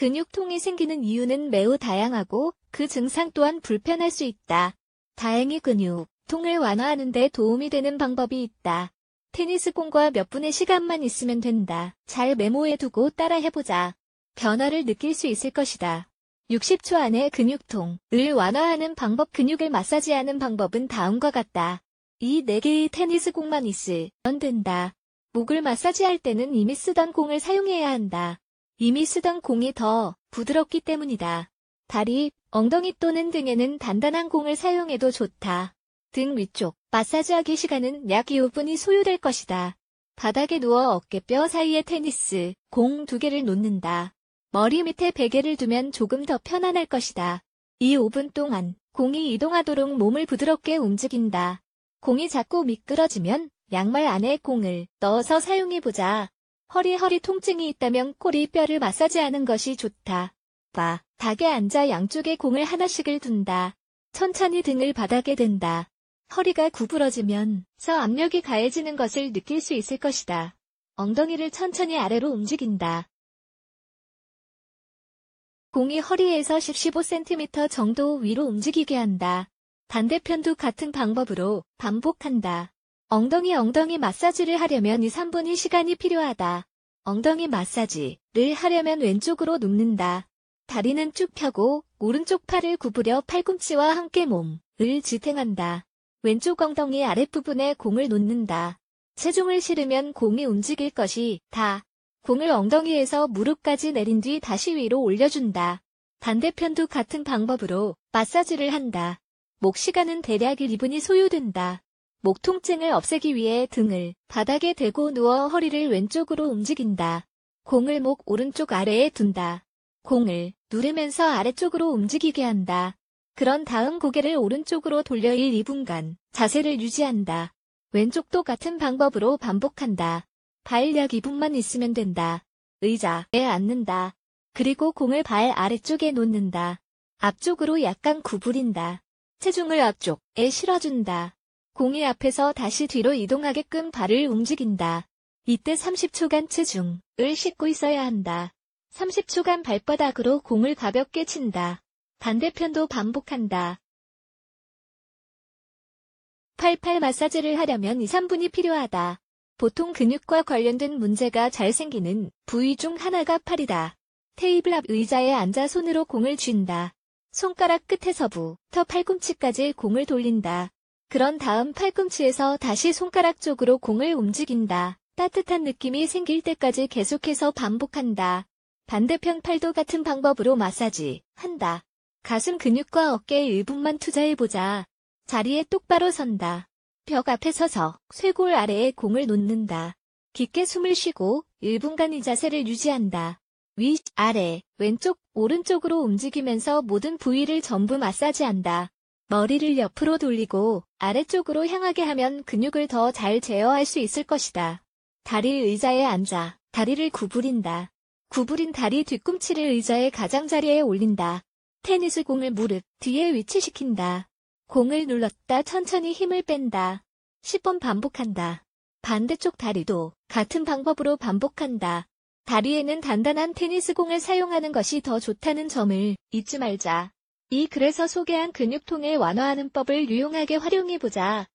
근육통이 생기는 이유는 매우 다양하고 그 증상 또한 불편할 수 있다. 다행히 근육통을 완화하는 데 도움이 되는 방법이 있다. 테니스공과 몇 분의 시간만 있으면 된다. 잘 메모해두고 따라해보자. 변화를 느낄 수 있을 것이다. 60초 안에 근육통을 완화하는 방법 근육을 마사지하는 방법은 다음과 같다. 이 4개의 테니스 공만 있으면 된다. 목을 마사지할 때는 이미 쓰던 공을 사용해야 한다. 이미 쓰던 공이 더 부드럽기 때문이다. 다리, 엉덩이 또는 등에는 단단한 공을 사용해도 좋다. 등 위쪽 마사지하기 시간은 약 2분이 소요될 것이다. 바닥에 누워 어깨뼈 사이에 테니스 공 두 개를 놓는다. 머리 밑에 베개를 두면 조금 더 편안할 것이다. 이 5분 동안 공이 이동하도록 몸을 부드럽게 움직인다. 공이 자꾸 미끄러지면 양말 안에 공을 넣어서 사용해보자. 허리 허리 통증이 있다면 꼬리뼈를 마사지하는 것이 좋다. 바, 닭에 앉아 양쪽에 공을 하나씩을 둔다. 천천히 등을 바닥에 댄다. 허리가 구부러지면 서 압력이 가해지는 것을 느낄 수 있을 것이다. 엉덩이를 천천히 아래로 움직인다. 공이 허리에서 1 15cm 정도 위로 움직이게 한다. 반대편도 같은 방법으로 반복한다. 엉덩이 엉덩이 마사지를 하려면 2, 3분의 시간이 필요하다. 엉덩이 마사지를 하려면 왼쪽으로 눕는다. 다리는 쭉 펴고 오른쪽 팔을 구부려 팔꿈치와 함께 몸을 지탱한다. 왼쪽 엉덩이 아랫부분에 공을 놓는다. 체중을 실으면 공이 움직일 것이다. 공을 엉덩이에서 무릎까지 내린 뒤 다시 위로 올려준다. 반대편도 같은 방법으로 마사지를 한다. 목 시간은 대략 1분이 소요된다. 목 통증을 없애기 위해 등을 바닥에 대고 누워 허리를 왼쪽으로 움직인다. 공을 목 오른쪽 아래에 둔다. 공을 누르면서 아래쪽으로 움직이게 한다. 그런 다음 고개를 오른쪽으로 돌려 1, 2분간 자세를 유지한다. 왼쪽도 같은 방법으로 반복한다. 발 약 2분만 있으면 된다. 의자에 앉는다. 그리고 공을 발 아래쪽에 놓는다. 앞쪽으로 약간 구부린다. 체중을 앞쪽에 실어준다. 공이 앞에서 다시 뒤로 이동하게끔 발을 움직인다. 이때 30초간 체중을 싣고 있어야 한다. 30초간 발바닥으로 공을 가볍게 친다. 반대편도 반복한다. 팔팔 마사지를 하려면 2, 3분이 필요하다. 보통 근육과 관련된 문제가 잘 생기는 부위 중 하나가 팔이다. 테이블 앞 의자에 앉아 손으로 공을 쥔다. 손가락 끝에서부터 팔꿈치까지 공을 돌린다. 그런 다음 팔꿈치에서 다시 손가락 쪽으로 공을 움직인다. 따뜻한 느낌이 생길 때까지 계속해서 반복한다. 반대편 팔도 같은 방법으로 마사지 한다. 가슴 근육과 어깨의일부만 투자해보자. 자리에 똑바로 선다. 벽 앞에 서서 쇄골 아래에 공을 놓는다. 깊게 숨을 쉬고 1분간 이 자세를 유지한다. 위, 아래, 왼쪽, 오른쪽으로 움직이면서 모든 부위를 전부 마사지한다. 머리를 옆으로 돌리고 아래쪽으로 향하게 하면 근육을 더 잘 제어할 수 있을 것이다. 다리를 의자에 앉아 다리를 구부린다. 구부린 다리 뒤꿈치를 의자의 가장자리에 올린다. 테니스 공을 무릎 뒤에 위치시킨다. 공을 눌렀다 천천히 힘을 뺀다. 10번 반복한다. 반대쪽 다리도 같은 방법으로 반복한다. 다리에는 단단한 테니스 공을 사용하는 것이 더 좋다는 점을 잊지 말자. 이 글에서 소개한 근육통의 완화하는 법을 유용하게 활용해보자.